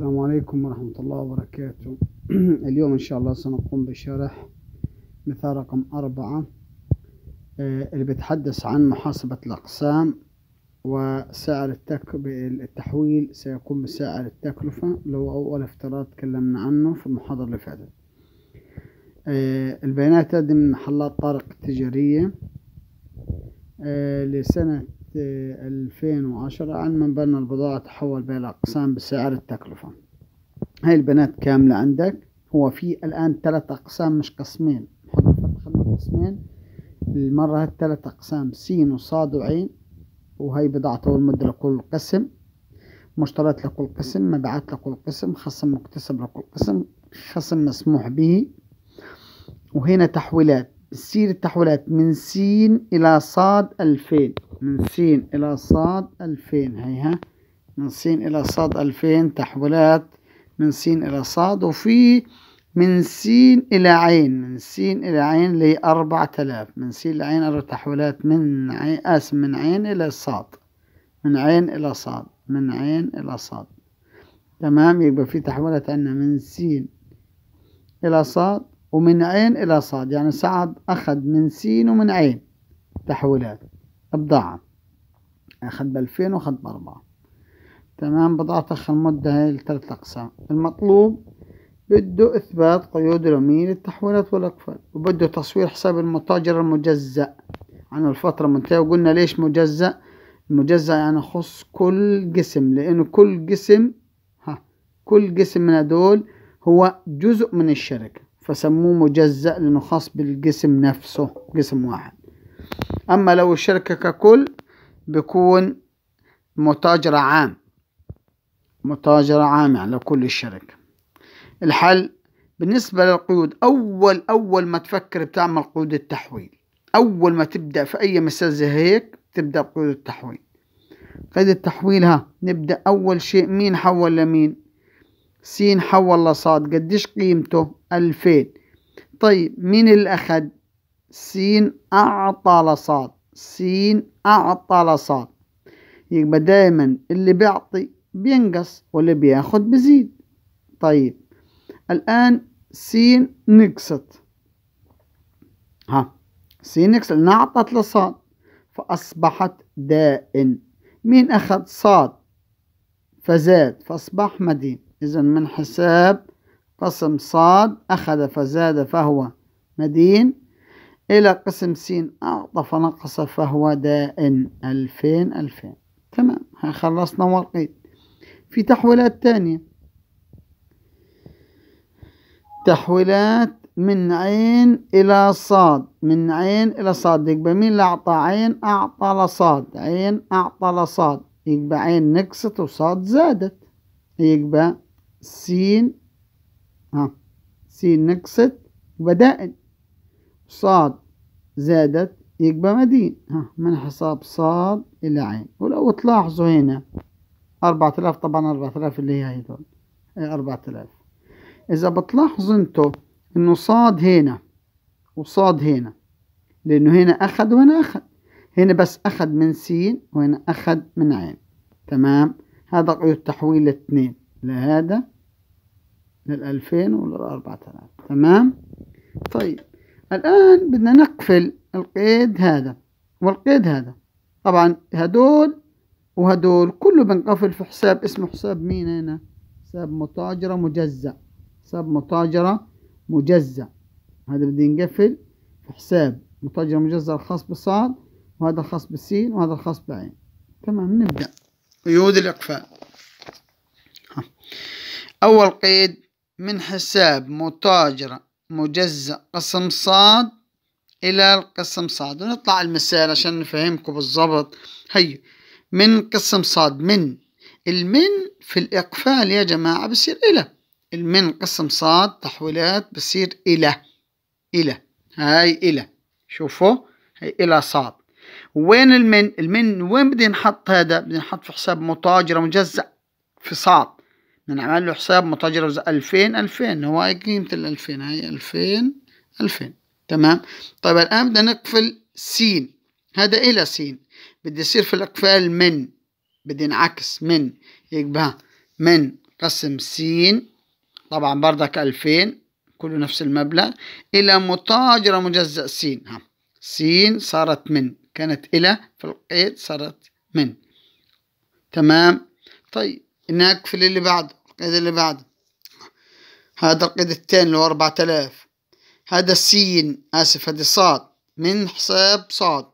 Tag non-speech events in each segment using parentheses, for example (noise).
السلام عليكم ورحمة الله وبركاته (clears throat) اليوم إن شاء الله سنقوم بشرح مثال رقم أربعة آه، اللي بيتحدث عن محاسبة الأقسام وسعر التك... التحويل سيكون بسعر التكلفة اللي هو أول افتراض تكلمنا عنه في المحاضرة اللي فاتت آه، البيانات تأتي من محلات طارق التجارية آه، لسنة 2010 عن من بنى البضاعة تحول بين الأقسام بسعر التكلفة هاي البنات كاملة عندك هو في الآن ثلاث أقسام مش قسمين دخلنا قسمين المرة الثلاث أقسام سين وصاد وعين وهي بضاعته مدة لكل قسم مشتريات لكل قسم مبيعات لكل قسم خصم مكتسب لكل قسم خصم مسموح به وهنا تحويلات بتصير التحويلات من سين إلى صاد ألفين من سين إلى صاد ألفين هيها من سين إلى صاد ألفين تحويلات من سين إلى صاد وفي من سين إلى عين من سين إلى عين لأربعة آلاف من سين إلى عين أربع تحويلات من عين آسف من عين إلى صاد من عين إلى صاد من عين إلى صاد تمام يبقى في تحويلات عندنا من سين إلى صاد ومن عين إلى صاد يعني سعد أخذ من سين ومن عين تحويلات بضاعة أخذ بألفين وأخذ بأربعة تمام بضاعته المدة هاي لثلاث أقسام المطلوب بده إثبات قيود اليومية للتحويلات والأقفال وبده تصوير حساب المتاجر المجزأ عن الفترة المنتهية وقلنا ليش مجزأ المجزأ يعني يخص كل قسم لأنه كل قسم ها كل قسم من هدول هو جزء من الشركة فسموه مجزأ لأنه خاص بالقسم نفسه قسم واحد أما لو الشركة ككل بيكون متاجرة عام متاجرة عام يعني لكل الشركة الحل بالنسبة للقيود أول أول ما تفكر بتعمل قيود التحويل أول ما تبدأ في أي مسألة زي هيك تبدأ بقيود التحويل قيد التحويل ها نبدأ أول شيء مين حول لمين س حول لصاد قديش قيمته ألفين طيب مين اللي أخد سين أعطل صاد سين أعطل صاد يبقى دايما اللي بيعطي بينقص واللي بياخد بزيد طيب الآن سين نقصت ها سين نقصت لأنها أعطت لصاد فأصبحت دائن مين أخذ صاد فزاد فأصبح مدين إذا من حساب قسم صاد أخذ فزاد فهو مدين إلى قسم س أعطى فنقص فهو دائن ألفين ألفين تمام خلصنا ورقية في تحويلات تانية تحويلات من عين إلى صاد من عين إلى صاد يبقى مين اللي أعطى عين أعطى لصاد عين أعطى لصاد يبقى عين نقصت وصاد زادت يبقى سين ها سين نقصت وبدائن دائن صاد زادت يبقى مدين ها من حساب صاد إلى عين ولو تلاحظوا هنا أربعة آلاف طبعا أربعة آلاف اللي هي هذول إيه، أربعة آلاف إذا بتلاحظوا أنتوا إنه صاد هنا وصاد هنا لأنه هنا أخد وهنا أخد هنا بس أخد من سين وهنا أخد من عين تمام هذا قيود تحويل اثنين لهذا للألفين وللأربعة آلاف تمام طيب الآن بدنا نقفل القيد هذا والقيد هذا طبعا هدول وهدول كله بنقفل في حساب اسمه حساب مين هنا حساب متاجرة مجزأ حساب متاجرة مجزأ هذا بدي نقفل في حساب متاجرة مجزأ الخاص بصاد وهذا الخاص بسين وهذا الخاص بعين تمام نبدأ قيود الإقفال أول قيد من حساب متاجرة مجزأ قسم صاد إلى القسم صاد ونطلع المثال عشان نفهمكم بالضبط هي من قسم صاد من المن في الإقفال يا جماعة بصير إلى المن قسم صاد تحويلات بصير إلى إلى هاي إلى شوفوا هاي إلى صاد وين المن المن وين بدي نحط هذا بدي نحط في حساب متاجرة مجزأ في صاد نعمل له حساب متجرز 2000 2000 هو قيمة ال 2000 هي 2000 2000 تمام طيب الآن بدنا نقفل س هذا إلى س بدي يصير في الإقفال من بدي نعكس من يقبها من قسم س طبعا بردك 2000 كله نفس المبلغ إلى متاجرة مجزأ س ها س صارت من كانت إلى في القيد صارت من تمام طيب نقفل اللي بعده القيد اللي بعد هذا القيد الثاني اللي هو 4000 هذا السين آسف هذا صاد من حساب صاد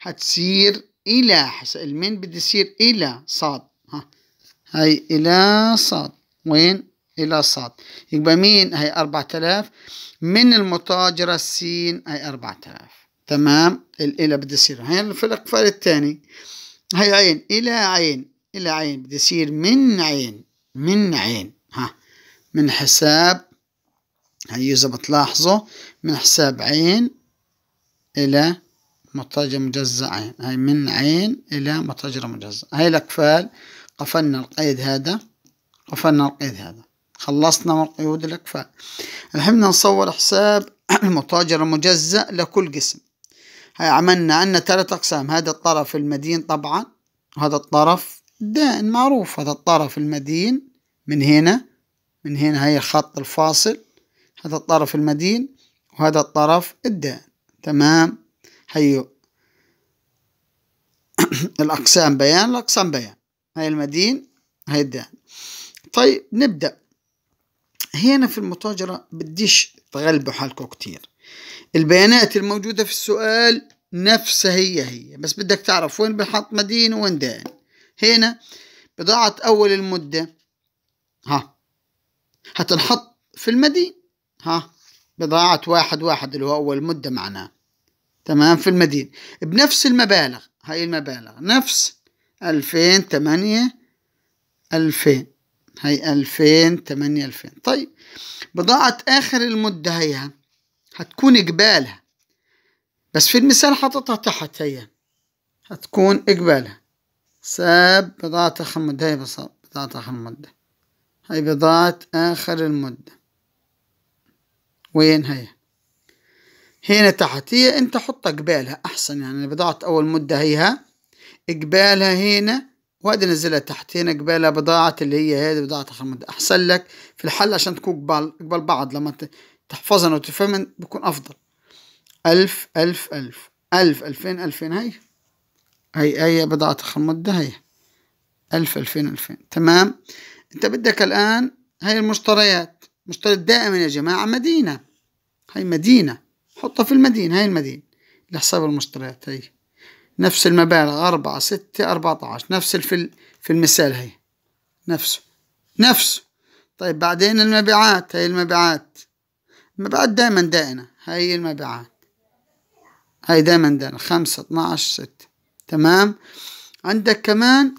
هتصير إلى حساب المين بدي يصير إلى صاد ها هاي إلى صاد وين إلى صاد يبقى مين هي 4000 من المتاجرة السين هي 4000 تمام الإلى بدي يصير هنا في الإقفال الثاني هي عين إلى عين إلى عين بدي يصير من عين من عين ها من حساب هي زي ما تلاحظوا من حساب عين إلى متجر مجزأ عين هاي من عين إلى متجر مجزأ هاي الأكفال قفلنا القيد هذا قفلنا القيد هذا خلصنا من قيود الأكفال الحين نصور حساب المتاجر (clears throat) المجزأ لكل قسم هاي عملنا عندنا ثلاث أقسام هذا الطرف المدين طبعا وهذا الطرف دائن معروف هذا الطرف المدين من هنا من هنا هي الخط الفاصل هذا الطرف المدين وهذا الطرف الدائن تمام هي (coughs) الأقسام بيان الأقسام بيان هاي المدين هاي الدائن طيب نبدأ هنا في المتاجرة بديش تغلبوا حالكم كتير البيانات الموجودة في السؤال نفسها هي هي بس بدك تعرف وين بنحط مدين وين دائن هنا بضاعة أول المدة ها هتنحط في المدي ها بضاعة واحد واحد اللي هو أول مدة معناها تمام في المدين بنفس المبالغ هاي المبالغ نفس ألفين تمانية ألفين هاي ألفين تمانية ألفين طيب بضاعة آخر المدة هيا هتكون إقبالها بس في المثال حاططها تحت هيا هتكون إقبالها ساب بضاعة آخر مدة هاي بضاعة آخر مدة هاي بضاعة آخر المدة وين هي هنا تحت هي انت حط جبالها احسن يعني بضاعة اول مدة هيها جبالها هنا وهذا نزلها تحت هنا جبالها بضاعة اللي هي هذه بضاعة اخر مدة احسن لك في الحل عشان تكون جبال, جبال بعض لما تحفظها وتفهمها بيكون افضل الف الف الف الف الفين الفين هاي هي هي بضاعة اخر مدة هي الف الفين الفين تمام أنت بدك الآن هاي المشتريات مشتري دائما يا جماعة مدينة هاي مدينة حطها في المدينة هاي المدينة لحساب المشتريات هاي نفس المبالغ أربعة ستة أربعة عشر نفس في في المثال هاي نفسه نفسه طيب بعدين المبيعات هاي المبيعات المبيعات دائما دائنة هاي المبيعات هاي دائما دائنة خمسة اتناعش ستة تمام عندك كمان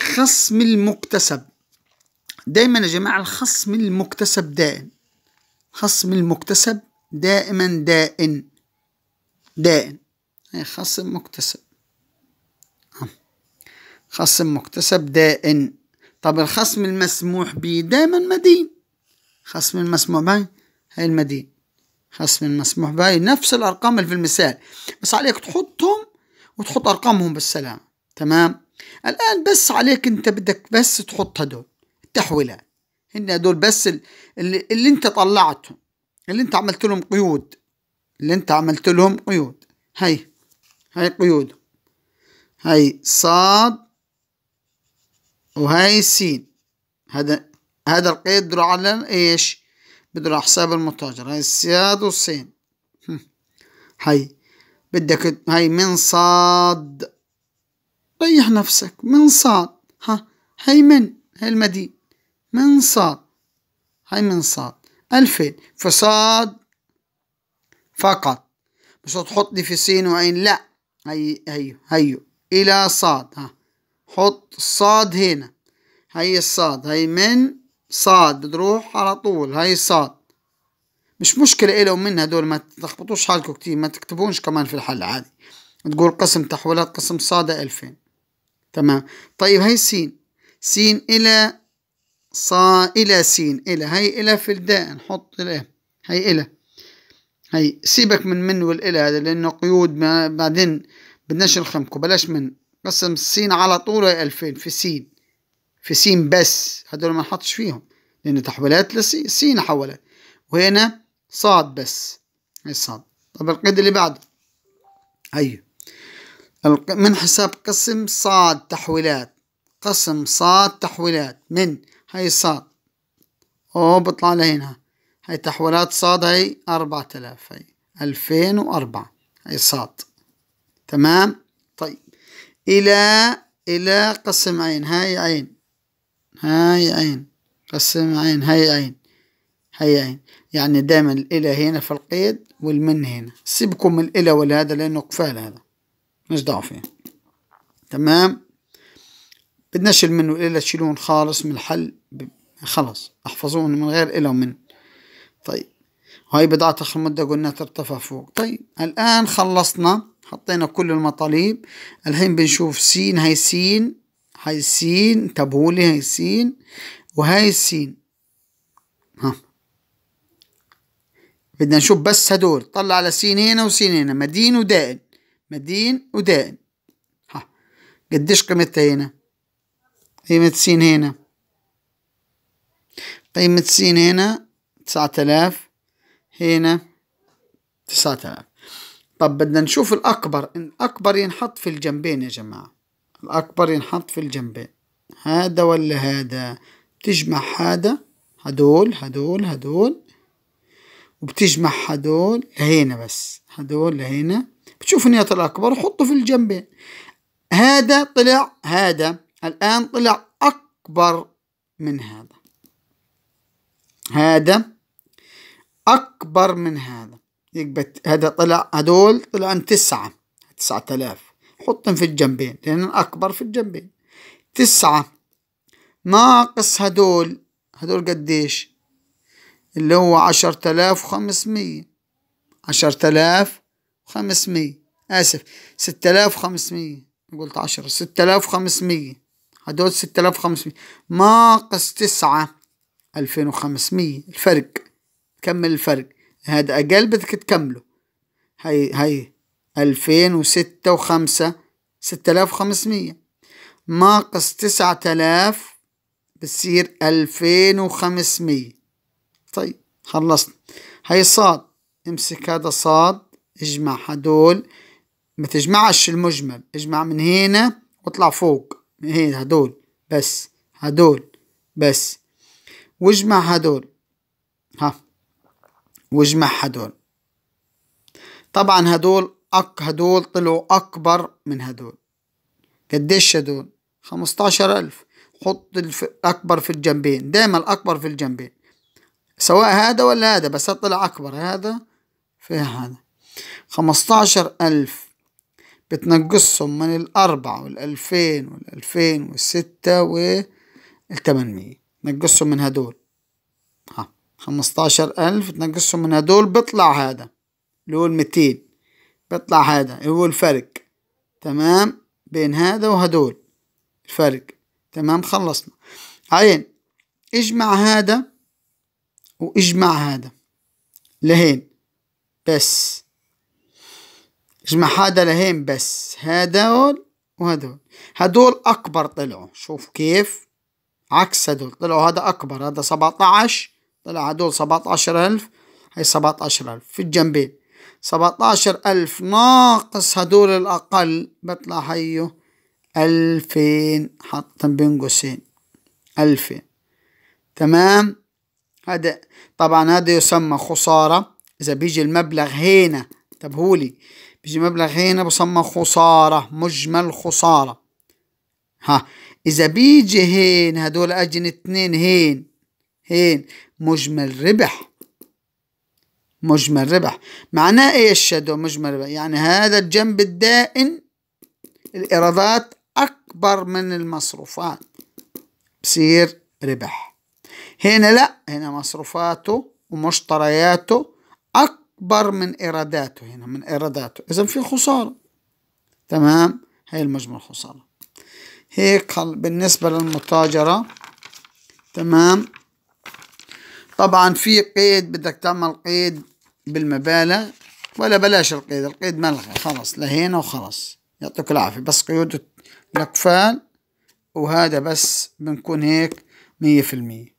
خصم المكتسب دايما يا جماعة الخصم المكتسب دائم خصم المكتسب دائما دائن دائن يعني خصم مكتسب آه. خصم مكتسب دائن طب الخصم المسموح به دائما مدين خصم المسموح به هاي المدين خصم المسموح به نفس الأرقام اللي في المثال بس عليك تحطهم وتحط أرقامهم بالسلامة تمام الآن بس عليك أنت بدك بس تحط هدول التحويلة هن دول بس اللي, اللي انت طلعتهم اللي انت عملت لهم قيود اللي انت عملت لهم قيود هاي هاي قيود هاي صاد وهاي سين هذا هذا القيد بيدور على ايش بدرو على حساب المتاجر هاي السياد والسين هاي بدك هاي من صاد ريح نفسك من صاد ها هي من هاي المدينة من صاد هاي من منصاد ألفين فصاد فقط مش تحط لي في سين وعين لا هي هيو هيو إلى صاد ها حط صاد هنا هي الصاد هي من صاد بتروح على طول هي صاد مش مشكلة إلهم ومن دول ما تخبطوش حالكم كتير ما تكتبونش كمان في الحل عادي تقول قسم تحويلات قسم صادة ألفين تمام طيب هاي سين سين إلى ص إلى سين إلى هاي إلى في الداء نحط إلى هاي إلى هاي سيبك من من والإلى هذا لأنه قيود ما بعدين بدناش نخمكوا بلاش من قسم السين على طول هي ألفين في سين في سين بس هدول ما نحطش فيهم لأن تحولات لسين حولات وهنا صاد بس هاي صاد طب القيد اللي بعده هي من حساب قسم صاد تحويلات قسم صاد تحويلات من هاي صاد أو بطلع لهنا هاي تحويلات صاد هاي أربعة آلاف هاي ألفين وأربعة هاي صاد تمام طيب إلى إلى قسم عين هاي عين هاي عين قسم عين هاي عين هاي عين يعني دائما الإلى هنا في القيد والمن هنا سيبكم الى الإلى والهذا لأنه قفال هذا مش ضعفين يعني. فيه تمام بدناش منه الا تشيلون خالص من الحل خلص احفظوهن من غير إلا ومن طيب هاي بضاعة مدة قلنا ترتفع فوق طيب الآن خلصنا حطينا كل المطاليب الحين بنشوف سين هاي سين هاي سين تبولي هاي سين وهاي السين ها بدنا نشوف بس هدول طلع على سين هنا وسين هنا مدين ودائن مدين ودائن ها قديش قيمتها هنا قيمة س هنا قيمة س هنا تسعة آلاف هنا تسعة آلاف طب بدنا نشوف الأكبر الأكبر ينحط في الجنبين يا جماعة الأكبر ينحط في الجنبين هذا ولا هذا بتجمع هذا هدول هدول هدول وبتجمع هدول لهنا بس هدول لهنا بتشوف النيات الأكبر وحطه في الجنبين هذا طلع هذا الآن طلع أكبر من هذا هذا أكبر من هذا يبقى هذا طلع هدول طلعن تسعة تسعة آلاف حطهم في الجنبين لأن أكبر في الجنبين تسعة ناقص هدول هدول قديش اللي هو عشرة آلاف وخمسمية عشرة آلاف وخمسمية آسف ستة آلاف وخمسمية قلت عشرة ستة آلاف وخمسمية هدول 6500 ناقص 9 2500 الفرق كمل الفرق هذا أقل بدك تكمله هي هي 2006 و5 6500 ناقص 9000 بتصير 2500 طيب خلصنا هي صاد امسك هذا صاد اجمع هدول ما تجمعش المجمل اجمع من هنا واطلع فوق ايه هدول بس هدول بس واجمع هدول ها واجمع هدول طبعا هدول أك هدول طلعوا أكبر من هدول قديش هدول خمستاشر ألف حط الأكبر في الجنبين دايما الأكبر في الجنبين سواء هذا ولا هذا بس طلع أكبر هذا في هذا خمستاشر ألف بتنقصهم من الأربعة والألفين والألفين والستة والتمنمية نجسهم من هدول ها خمستاشر ألف تنقصهم من هدول بيطلع هذا اللي هو المتين بيطلع هذا اللي هو الفرق تمام بين هذا وهدول الفرق تمام خلصنا عين اجمع هذا واجمع هذا لهين بس جماعة هذا لهين بس هذول وهذول هذول أكبر طلعوا شوف كيف عكس هذول طلعوا هذا أكبر هذا 17 طلع هذول 17000 هي 17000 في الجنبين 17000 ناقص هذول الأقل بطلع هيو 2000 حط بين قوسين 2000 تمام هذا طبعا هذا يسمى خسارة إذا بيجي المبلغ هنا انتبهوا لي بيجي مبلغ هنا بسمى خسارة مجمل خسارة ها إذا بيجي هين هدول أجن اتنين هين هين مجمل ربح مجمل ربح معناه إيش هدول مجمل ربح يعني هذا الجنب الدائن الإيرادات أكبر من المصروفات بصير ربح هنا لا هنا مصروفاته ومشترياته أكبر أكبر من إيراداته هنا من إيراداته إذا في خسارة تمام هي المجموع الخسارة هيك بالنسبة للمتاجرة تمام طبعا في قيد بدك تعمل قيد بالمبالغ ولا بلاش القيد القيد ملغى خلص لهينا وخلص يعطيك العافية بس قيود الأقفال وهذا بس بنكون هيك مية في المية